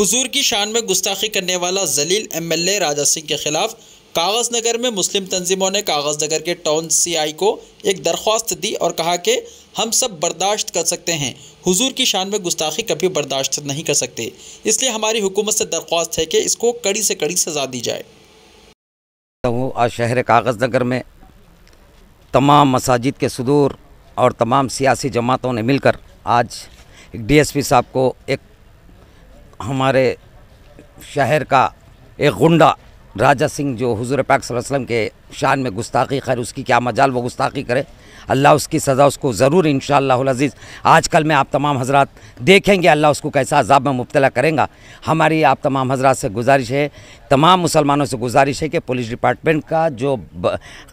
हुजूर की शान में गुस्ताखी करने वाला जलील एमएलए राजा सिंह के खिलाफ कागज़ नगर में मुस्लिम तंजीमों ने कागज़ नगर के टाउन सीआई को एक दरख्वास्त दी और कहा कि हम सब बर्दाश्त कर सकते हैं हुजूर की शान में गुस्ताखी कभी बर्दाश्त नहीं कर सकते इसलिए हमारी हुकूमत से दरख्वास्त है कि इसको कड़ी से कड़ी सज़ा दी जाए आज शहर कागज़ नगर में तमाम मसाजिद के सदूर और तमाम सियासी जमातों ने मिलकर आज पी साहब को एक हमारे शहर का एक गुंडा राजा सिंह जो हुजूर पाक वसल्लम के शान में गुस्ताखी खैर उसकी क्या मजाल वो गुस्ताखी करे अल्लाह उसकी सज़ा उसको ज़रूर इन शज़ीज़ आज कल में आप तमाम हजरात देखेंगे अल्लाह उसको कैसा अजाब में मुबतला करेंगे हमारी आप तमाम हजरात से गुजारिश है तमाम मुसलमानों से गुजारिश है कि पुलिस डिपार्टमेंट का जो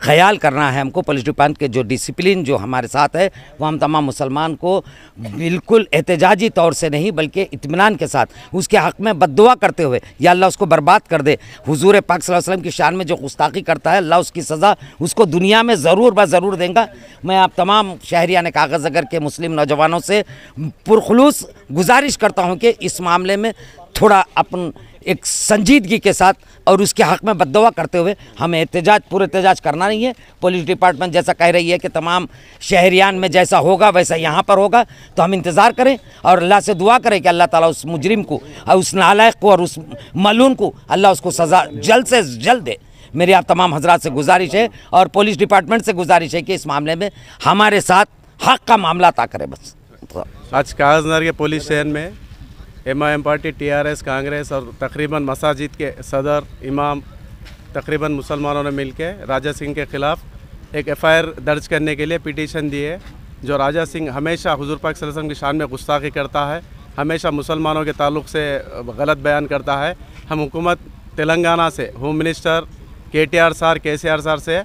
ख्याल करना है हमको पुलिस डिपार्टमेंट के जो डिसिप्लिन जो हमारे साथ है वो हम तमाम मुसलमान को बिल्कुल एहतजाजी तौर से नहीं बल्कि इतमान के साथ उसके हक़ में बद करते हुए या अल्लाह उसको बर्बाद कर दे हजूर पाक वसलम की शान में जो गुस्ताखी करता है अल्लाह उसकी सज़ा उसको दुनिया में ज़रूर ब ज़रूर देंगे मैं आप तमाम ने कागज़ अगर के मुस्लिम नौजवानों से पुरखलूस गुजारिश करता हूँ कि इस मामले में थोड़ा अपन एक संजीदगी के साथ और उसके हक़ में बदवा करते हुए हमें एहतजाज पूरे एहतजाज करना नहीं है पुलिस डिपार्टमेंट जैसा कह रही है कि तमाम शहरियान में जैसा होगा वैसा यहाँ पर होगा तो हम इंतज़ार करें और अल्लाह से दुआ करें कि अल्लाह ताला उस मुजरिम को और उस नालायक को और उस मलून को अल्लाह उसको सज़ा जल्द से जल्द दे मेरी आप तमाम हजरात से गुजारिश है और पुलिस डिपार्टमेंट से गुजारिश है कि इस मामले में हमारे साथ हक़ का मामला अता करें बस आज कागज के पुलिस शहर में एमआईएम पार्टी टीआरएस कांग्रेस और तकरीबन मसाजिद के सदर इमाम तकरीबन मुसलमानों ने मिलकर राजा सिंह के ख़िलाफ़ एक एफआईआर दर्ज करने के लिए पिटीशन दी है जो राजा सिंह हमेशा हजूर पाक सल्लम की शान में गुस्ताखी करता है हमेशा मुसलमानों के ताल्लुक से गलत बयान करता है हम हुकूमत तेलंगाना से होम मिनिस्टर के टी आर सार के सी आर सार से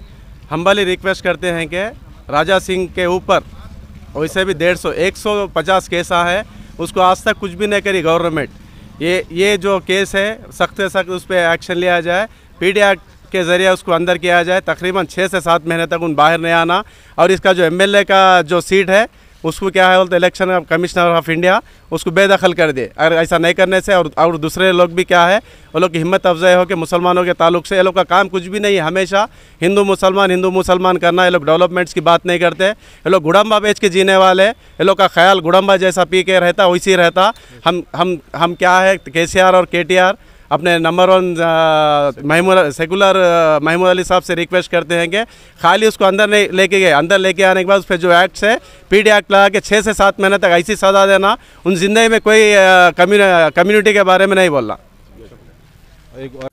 हम्बली रिक्वेस्ट करते हैं कि राजा सिंह के ऊपर वैसे भी डेढ़ सौ एक सौ पचास केसा है उसको आज तक कुछ भी नहीं करी गवर्नमेंट ये ये जो केस है सख्त से सख्त उस पर एक्शन लिया जाए पी एक्ट के ज़रिए उसको अंदर किया जाए तकरीबन छः से सात महीने तक उन बाहर नहीं आना और इसका जो एमएलए का जो सीट है उसको क्या है बोलते इलेक्शन कमिश्नर ऑफ इंडिया उसको बेदखल कर दे अगर ऐसा नहीं करने से और और दूसरे लोग भी क्या है वो लोग की हिम्मत अफजाई हो कि मुसलमानों के ताल्लुक से ये लोग का काम कुछ भी नहीं है हमेशा हिंदू मुसलमान हिंदू मुसलमान करना ये लोग डेवलपमेंट्स की बात नहीं करते ये लोग गुड़म्बा बेच के जीने वाले ये लोग का ख्याल गुड़म्बा जैसा पी के रहता वैसे ही रहता हम हम हम क्या है के और के अपने number one Mahmood secular Mahmood Ali साहब से रिक्वेस्ट करते हैं कि खाली उसको अंदर नहीं लेके गए अंदर लेके आने के बाद उस पर जो एक्ट्स है पी डी एक्ट लगा के छः से सात महीने तक ऐसी सजा देना उन जिंदगी में कोई कम्युनिटी uh, के बारे में नहीं बोलना